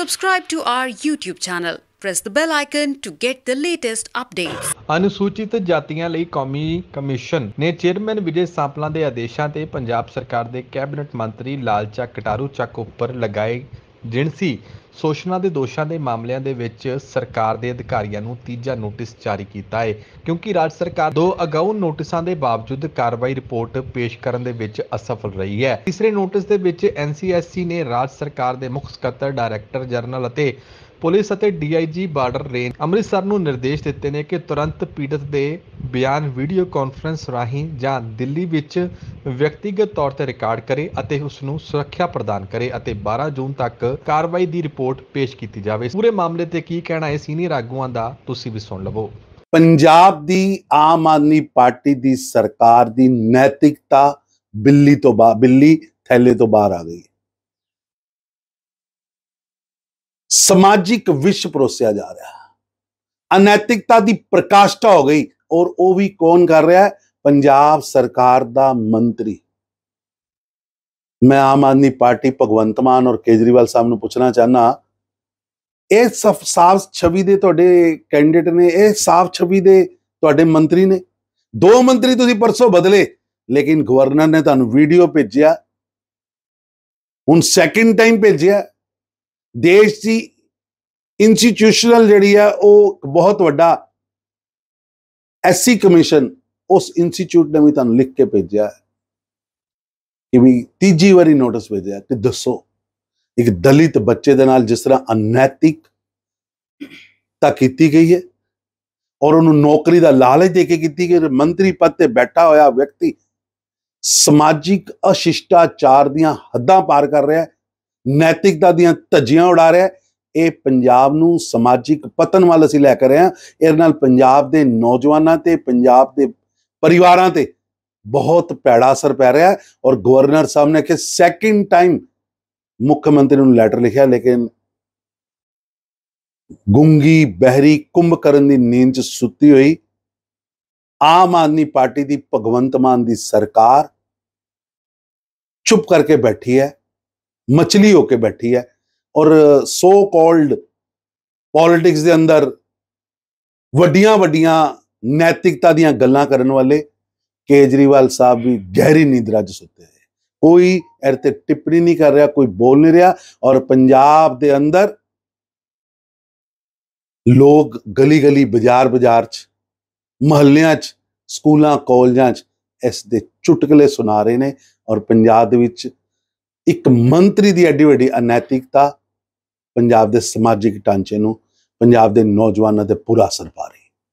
Subscribe to our YouTube channel. Press the bell icon to get the latest updates. anusuchit ਜਾਤੀਆਂ layi ਕੌਮੀ commission ne chairman vijay Sampla de ਆਦੇਸ਼ਾਂ te punjab sarkar de cabinet mantri ਲਾਲਚਾ kataru chak ਉੱਪਰ lagaye ਜਿਣਸੀ ਸ਼ੋਸ਼ਣਾ ਦੇ ਦੋਸ਼ਾਂ ਦੇ ਮਾਮਲਿਆਂ ਦੇ ਵਿੱਚ ਸਰਕਾਰ ਦੇ ਅਧਿਕਾਰੀਆਂ ਨੂੰ ਤੀਜਾ ਨੋਟਿਸ ਜਾਰੀ ਕੀਤਾ ਹੈ ਕਿਉਂਕਿ ਰਾਜ ਸਰਕਾਰ ਦੋ ਅਗਾਊ ਨੋਟਿਸਾਂ ਦੇ ਬਾਵਜੂਦ ਕਾਰਵਾਈ ਰਿਪੋਰਟ ਪੇਸ਼ ਕਰਨ ਦੇ ਵਿੱਚ ਅਸਫਲ ਰਹੀ ਹੈ ਤੀਸਰੇ ਨੋਟਿਸ ਦੇ ਵਿੱਚ ਐਨਸੀਐਸਸੀ ਨੇ ਰਾਜ ਸਰਕਾਰ ਦੇ ਮੁੱਖ ਸਕੱਤਰ ਡਾਇਰੈਕਟਰ ਜਨਰਲ ਅਤੇ ਪੁਲਿਸ ਅਤੇ ਡੀਆਈਜੀ ਬਾਰਡਰ ਰੇਂਜ ਅੰਮ੍ਰਿਤਸਰ ਨੂੰ ਨਿਰਦੇਸ਼ ਦਿੱਤੇ ਨੇ ਕਿ ਤੁਰੰਤ ਪੀੜਤ ਦੇ ਬਿਆਨ ਵੀਡੀਓ ਕਾਨਫਰੰਸ ਰਾਹੀਂ ਜਾਂ ਦਿੱਲੀ ਵਿੱਚ ਵਿਅਕਤੀਗਤ ਤੌਰ ਤੇ ਰਿਕਾਰਡ ਕਰੇ ਅਤੇ ਉਸ ਨੂੰ ਸੁਰੱਖਿਆ ਪ੍ਰਦਾਨ ਕਰੇ ਅਤੇ 12 ਜੂਨ ਤੱਕ ਕਾਰਵਾਈ ਦੀ ਰਿਪੋਰਟ ਪੇਸ਼ ਕੀਤੀ ਜਾਵੇ ਪੂਰੇ ਮਾਮਲੇ ਤੇ ਕੀ ਕਹਿਣਾ ਹੈ ਸੀਨੀਅਰ ਆਗੂਆਂ ਦਾ ਤੁਸੀਂ ਵੀ ਸੁਣ ਲਵੋ ਪੰਜਾਬ ਦੀ ਆਮ ਆਦਮੀ ਪਾਰਟੀ ਦੀ ਸਰਕਾਰ ਦੀ ਨੈਤਿਕਤਾ ਬਿੱਲੀ ਤੋਂ ਬਾ ਬਿੱਲੀ ਥੈਲੇ ਤੋਂ ਬਾਹਰ ਆ ਗਈ ਸਮਾਜਿਕ ਵਿਸ਼ ਪਰੋਸਿਆ ਜਾ ਰਿਹਾ ਅਨੈਤਿਕਤਾ ਦੀ ਪ੍ਰਕਾਸ਼ਟਾ ਹੋ ਗਈ ਔਰ ਉਹ ਵੀ ਕੌਣ ਕਰ ਰਿਹਾ ਹੈ ਪੰਜਾਬ ਸਰਕਾਰ ਦਾ ਮੰਤਰੀ ਮੈਂ ਆਮ ਆਦਮੀ ਪਾਰਟੀ ਭਗਵੰਤ ਮਾਨ ਔਰ ਕੇਜਰੀਵਾਲ ਸਾਹਿਬ ਨੂੰ ਪੁੱਛਣਾ ਚਾਹਨਾ ਇਹ ਸਾਫ ਛਵੀ ਦੇ ਤੁਹਾਡੇ ਕੈਂਡੀਡੇਟ ਨੇ ਇਹ ਸਾਫ ਛਵੀ ਦੇ ਤੁਹਾਡੇ ਮੰਤਰੀ ਨੇ ਦੋ ਮੰਤਰੀ ਤੁਸੀਂ ਪਰਸੋਂ ਬਦਲੇ ਲੇਕਿਨ ਗਵਰਨਰ ਨੇ ਤੁਹਾਨੂੰ ਵੀਡੀਓ ਭੇਜਿਆ ਹੁਣ ਸੈਕਿੰਡ ਟਾਈਮ ਭੇਜਿਆ ਦੇਸ਼ ਦੀ ਇੰਸਟੀਟਿਊਸ਼ਨਲ ਜਿਹੜੀ ਆ ਉਹ ਬਹੁਤ ਵੱਡਾ ਐਸਸੀ ਕਮਿਸ਼ਨ ਉਸ ਇੰਸਟੀਚਿਊਟ ਨੇ ਵੀ ਤੁਹਾਨੂੰ ਲਿਖ ਕੇ ਭੇਜਿਆ ਕਿ ਵੀ ਤੀਜੀ ਵਾਰੀ ਨੋਟਿਸ ਭੇਜਿਆ ਕਿ ਦੱਸੋ ਇੱਕ ਦਲਿਤ ਬੱਚੇ ਦੇ ਨਾਲ ਜਿਸ ਤਰ੍ਹਾਂ ਅਨੈਤਿਕ ਤਾਂ ਕੀਤੀ ਗਈ ਹੈ ਔਰ ਉਹਨੂੰ ਨੌਕਰੀ ਦਾ ਲਾਲਚ ਦੇ ਕੇ ਕੀਤੀ ਕਿ ਮੰਤਰੀ ਪਦ ਤੇ ਬੈਠਾ ਹੋਇਆ ਵਿਅਕਤੀ ਸਮਾਜਿਕ ਅਸ਼ਿਸ਼ਟਾਚਾਰ ਦੀਆਂ ਹੱਦਾਂ ਪਾਰ ਕਰ ਰਿਹਾ ਹੈ ਨੈਤਿਕਤਾ ਦੀਆਂ ਧੱਜੀਆਂ ਉਡਾ ਰਿਹਾ ਹੈ ਇਹ ਪੰਜਾਬ ਨੂੰ ਸਮਾਜਿਕ ਪਤਨ ਵੱਲ ਅਸੀਂ ਲੈ ਕੇ ਰਹੇ ਹਾਂ ਇਹ ਨਾਲ ਪੰਜਾਬ ਦੇ ਨੌਜਵਾਨਾਂ ਤੇ ਪੰਜਾਬ ਦੇ ਪਰਿਵਾਰਾਂ ਤੇ ਬਹੁਤ ਭੈੜਾ ਅਸਰ ਪੈ ਰਿਹਾ ਹੈ ਔਰ ਗਵਰਨਰ ਸਾਹਿਬ ਨੇ ਕਿ ਸੈਕਿੰਡ ਟਾਈਮ ਮੁੱਖ ਮੰਤਰੀ ਨੂੰ ਲੈਟਰ ਲਿਖਿਆ ਲੇਕਿਨ ਗੁੰਗੀ ਬਹਿਰੀ ਕੁੰਭ ਕਰਨ ਦੀ ਨੀਂਦ 'ਚ ਸੁੱਤੀ ਹੋਈ ਆਮ ਆਦਮੀ ਪਾਰਟੀ ਦੀ ਭਗਵੰਤ ਮਾਨ ਦੀ ਸਰਕਾਰ ਚੁੱਪ ਕਰਕੇ ਬੈਠੀ ਹੈ ਮਛਲੀ ਹੋ ਕੇ ਬੈਠੀ ਹੈ ਔਰ ਸੋ ਕਾਲਡ ਪੋਲਿਟਿਕਸ ਦੇ ਅੰਦਰ ਵੱਡੀਆਂ ਵੱਡੀਆਂ ਨੈਤਿਕਤਾ ਦੀਆਂ ਗੱਲਾਂ ਕਰਨ ਵਾਲੇ ਕੇਜਰੀਵਾਲ ਸਾਹਿਬ ਵੀ ਗਹਿਰੀ ਨੀਂਦ 'ਚ ਸੁੱਤੇ ਨੇ ਕੋਈ ਤੇ ਟਿੱਪਣੀ ਨਹੀਂ ਕਰ ਰਿਹਾ ਕੋਈ ਬੋਲ ਨਹੀਂ ਰਿਹਾ ਔਰ ਪੰਜਾਬ ਦੇ ਅੰਦਰ ਲੋਕ ਗਲੀ ਗਲੀ ਬਾਜ਼ਾਰ ਬਾਜ਼ਾਰ 'ਚ ਮਹੱਲਿਆਂ 'ਚ ਸਕੂਲਾਂ ਕਾਲਜਾਂ 'ਚ ਇਸ ਦੇ ਚੁਟਕਲੇ ਸੁਣਾ ਰਹੇ ਨੇ ਔਰ ਪੰਜਾਬ ਦੇ ਵਿੱਚ ਇੱਕ ਮੰਤਰੀ ਦੀ ਐਡੀ ਵੱਡੀ ਅਨੈਤਿਕਤਾ ਪੰਜਾਬ ਦੇ ਸਮਾਜਿਕ ਢਾਂਚੇ ਨੂੰ ਪੰਜਾਬ ਦੇ ਨੌਜਵਾਨਾਂ ਤੇ ਪੂਰਾ ਅਸਰ ਪਾ ਰਹੀ